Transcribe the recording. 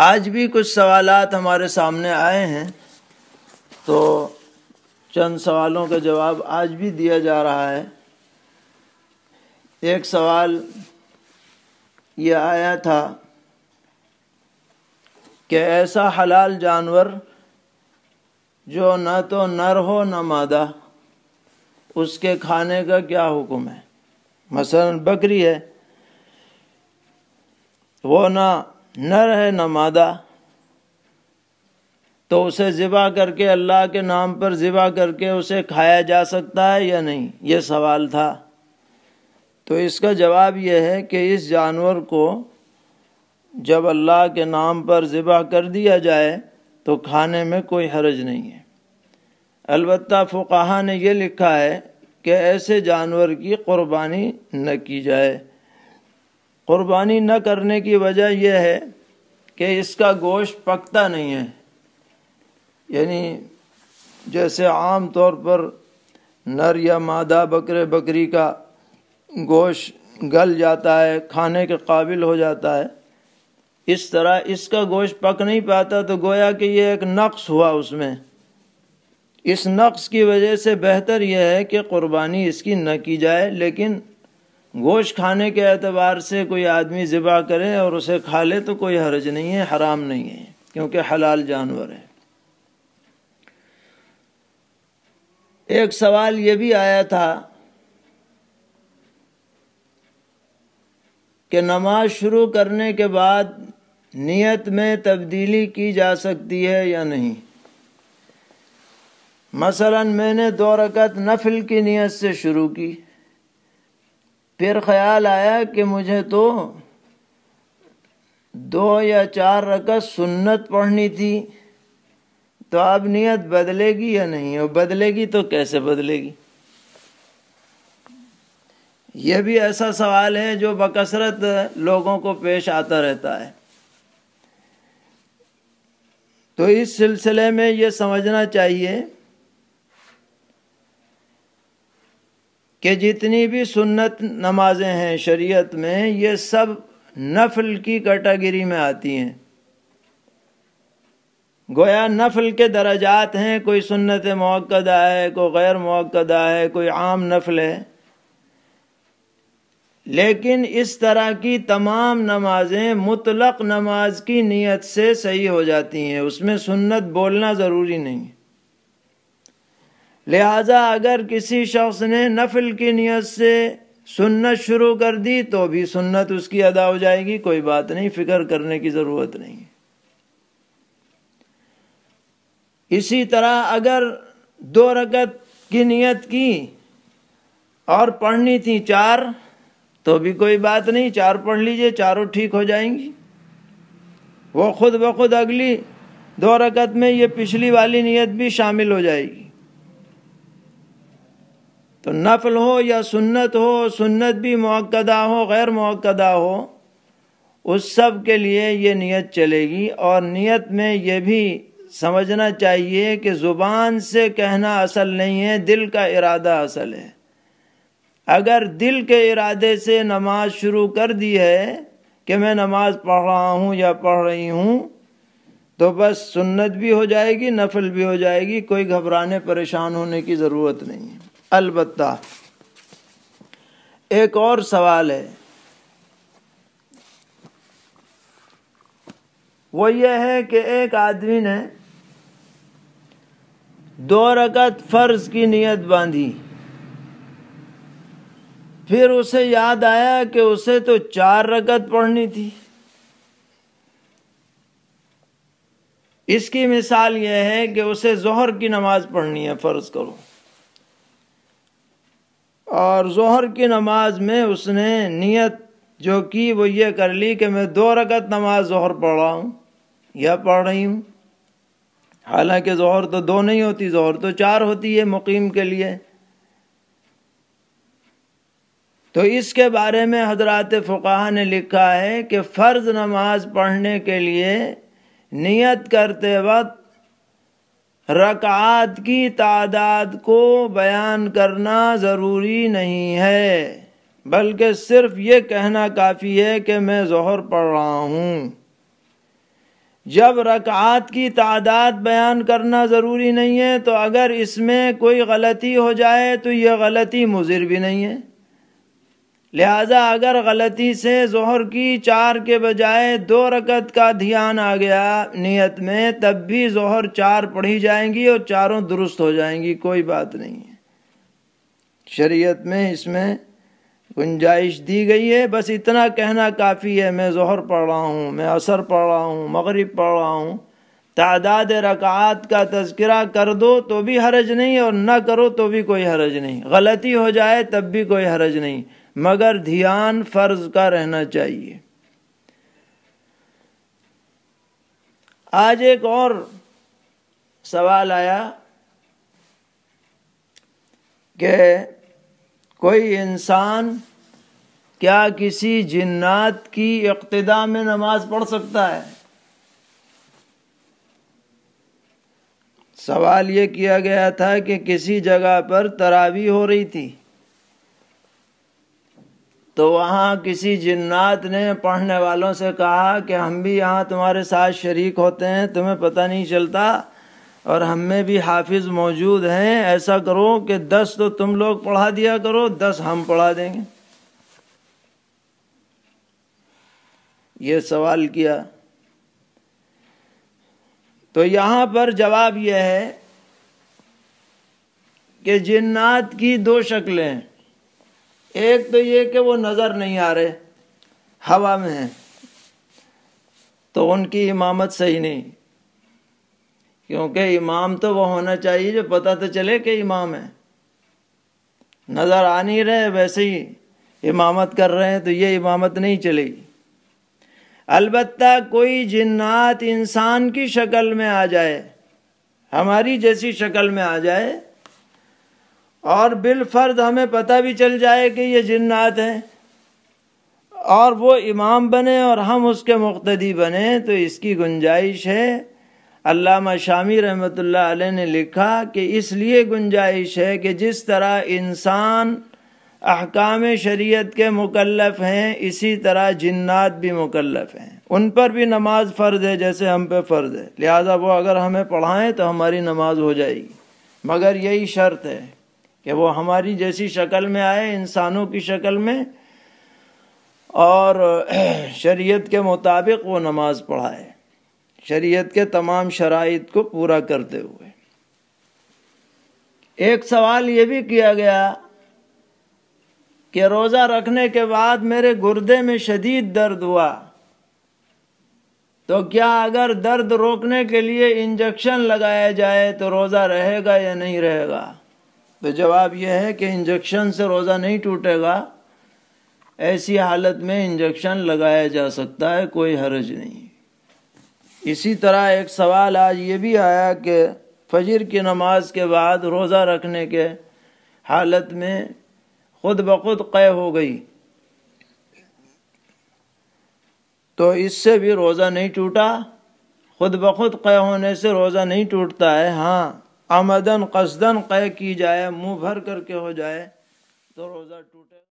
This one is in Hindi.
आज भी कुछ सवाल हमारे सामने आए हैं तो चंद सवालों का जवाब आज भी दिया जा रहा है एक सवाल ये आया था कि ऐसा हलाल जानवर जो न तो नर हो न मादा उसके खाने का क्या हुक्म है मसलन बकरी है वो ना नर है न मादा तो उसे ज़िबा करके अल्लाह के नाम पर ज़िबा करके उसे खाया जा सकता है या नहीं ये सवाल था तो इसका जवाब यह है कि इस जानवर को जब अल्लाह के नाम पर ज़िबा कर दिया जाए तो खाने में कोई हरज नहीं है अलबत् फ़ुकाहा ने यह लिखा है कि ऐसे जानवर की क़ुरबानी न की जाए क़ुरबानी न करने की वजह यह है कि इसका गोश्त पकता नहीं है यानी जैसे आम तौर पर नर या मादा बकरे बकरी का गोश्त गल जाता है खाने के काबिल हो जाता है इस तरह इसका गोश्त पक नहीं पाता तो गोया कि यह एक नक्स हुआ उसमें इस नक्स की वजह से बेहतर यह है कि कुर्बानी इसकी न की जाए लेकिन गोश्त खाने के एतबार से कोई आदमी ज़िबा करे और उसे खा ले तो कोई हर्ज नहीं है हराम नहीं है क्योंकि हलाल जानवर है एक सवाल ये भी आया था कि नमाज शुरू करने के बाद नियत में तब्दीली की जा सकती है या नहीं मसलन मैंने दो रकत नफिल की नियत से शुरू की फिर ख्याल आया कि मुझे तो दो या चार रकत सुन्नत पढ़नी थी तो अब नियत बदलेगी या नहीं और बदलेगी तो कैसे बदलेगी यह भी ऐसा सवाल है जो बकसरत लोगों को पेश आता रहता है तो इस सिलसिले में ये समझना चाहिए कि जितनी भी सुन्नत नमाजें हैं शरीयत में ये सब नफल की कैटागरी में आती हैं गोया नफल के दर्जात हैं कोई सुन्नत मौक़दा है कोई गैर मौक़दा है कोई आम नफल है लेकिन इस तरह की तमाम नमाजें मुतलक नमाज की नीयत से सही हो जाती हैं उसमें सुन्नत बोलना ज़रूरी नहीं है लिहाजा अगर किसी शख्स ने नफिल की नीयत से सुन्नत शुरू कर दी तो भी सुन्नत उसकी अदा हो जाएगी कोई बात नहीं फिक्र करने की ज़रूरत नहीं इसी तरह अगर दो रकत की नीयत की और पढ़नी थी चार तो भी कोई बात नहीं चार पढ़ लीजिए चारों ठीक हो जाएंगी वो खुद ब खुद अगली दो रकत में ये पिछली वाली नीयत भी शामिल हो जाएगी तो नफल हो या सुन्नत हो सुन्नत भी मौक़दा हो गैर मौक़दा हो उस सब के लिए ये नियत चलेगी और नियत में ये भी समझना चाहिए कि ज़ुबान से कहना असल नहीं है दिल का इरादा असल है अगर दिल के इरादे से नमाज शुरू कर दी है कि मैं नमाज पढ़ रहा हूँ या पढ़ रही हूँ तो बस सुन्नत भी हो जाएगी नफल भी हो जाएगी कोई घबराने परेशान होने की ज़रूरत नहीं है अलबत् एक और सवाल है वो ये है कि एक आदमी ने दो रकत फर्ज की नियत बांधी फिर उसे याद आया कि उसे तो चार रकत पढ़नी थी इसकी मिसाल यह है कि उसे जोहर की नमाज पढ़नी है फर्ज करो और जहर की नमाज में उसने नियत जो कि वो ये कर ली कि मैं दो रकत नमाज जहर पढ़ रहा हूँ या पढ़ रही हूँ हालांकि जहर तो दो नहीं होती जहर तो चार होती है मुकीम के लिए तो इसके बारे में हजरत फ़ुकाह ने लिखा है कि फ़र्ज़ नमाज पढ़ने के लिए नियत करते वक्त रकात की तादाद को बयान करना ज़रूरी नहीं है बल्कि सिर्फ ये कहना काफ़ी है कि मैं जहर पढ़ रहा हूँ जब रकात की तादाद बयान करना ज़रूरी नहीं है तो अगर इसमें कोई गलती हो जाए तो ये गलती मुजिर भी नहीं है लिहाजा अगर गलती से जहर की चार के बजाय दो रकत का ध्यान आ गया नियत में तब भी जहर चार पढ़ी जाएंगी और चारों दुरुस्त हो जाएंगी कोई बात नहीं है शरीयत में इसमें गुंजाइश दी गई है बस इतना कहना काफ़ी है मैं जहर पढ़ रहा हूँ मैं असर पढ़ रहा हूँ मगरब पढ़ रहा हूँ तादाद रकात का तस्करा कर दो तो भी हरज नहीं और ना करो तो भी कोई हरज नहीं गलती हो जाए तब भी कोई हरज नहीं मगर ध्यान फर्ज का रहना चाहिए आज एक और सवाल आया कि कोई इंसान क्या किसी जिन्नात की इब्तदा में नमाज पढ़ सकता है सवाल ये किया गया था कि किसी जगह पर तरावी हो रही थी तो वहाँ किसी जिन्नात ने पढ़ने वालों से कहा कि हम भी यहाँ तुम्हारे साथ शरीक होते हैं तुम्हें पता नहीं चलता और हम में भी हाफिज मौजूद हैं ऐसा करो कि दस तो तुम लोग पढ़ा दिया करो दस हम पढ़ा देंगे ये सवाल किया तो यहाँ पर जवाब यह है कि जिन्नात की दो शक्लें हैं एक तो ये कि वो नज़र नहीं आ रहे हवा में हैं तो उनकी इमामत सही नहीं क्योंकि इमाम तो वह होना चाहिए जो पता तो चले कि इमाम है नज़र आ नहीं रहे वैसे ही इमामत कर रहे हैं तो ये इमामत नहीं चलेगी अलबत् कोई जिन्नात इंसान की शक्ल में आ जाए हमारी जैसी शक्ल में आ जाए और बिलफर्द हमें पता भी चल जाए कि ये जन्नात हैं और वो इमाम बने और हम उसके मुख्तदी बने तो इसकी गुंजाइश है अल्लामा शामी रहमत ने लिखा कि इसलिए गुंजाइश है कि जिस तरह इंसान अहकाम शरीयत के मुकलफ हैं इसी तरह जिन्नात भी मुकलफ हैं उन पर भी नमाज फ़र्ज है जैसे हम पे फ़र्ज है लिहाजा वो अगर हमें पढ़ाएं तो हमारी नमाज हो जाएगी मगर यही शर्त है कि वो हमारी जैसी शक्ल में आए इंसानों की शक्ल में और शरीयत के मुताबिक वो नमाज पढ़ाए शरीयत के तमाम शराइ को पूरा करते हुए एक सवाल ये भी किया गया कि रोज़ा रखने के बाद मेरे गुर्दे में शदीद दर्द हुआ तो क्या अगर दर्द रोकने के लिए इंजेक्शन लगाया जाए तो रोज़ा रहेगा या नहीं रहेगा तो जवाब यह है कि इंजेक्शन से रोज़ा नहीं टूटेगा ऐसी हालत में इंजेक्शन लगाया जा सकता है कोई हर्ज नहीं इसी तरह एक सवाल आज ये भी आया कि फजर की नमाज के बाद रोज़ा रखने के हालत में खुद ब खुद कै हो गई तो इससे भी रोज़ा नहीं टूटा खुद ब खुद कै होने से रोज़ा नहीं टूटता है हाँ आमदन कसदन कै की जाए मुंह भर करके हो जाए तो रोज़ा टूट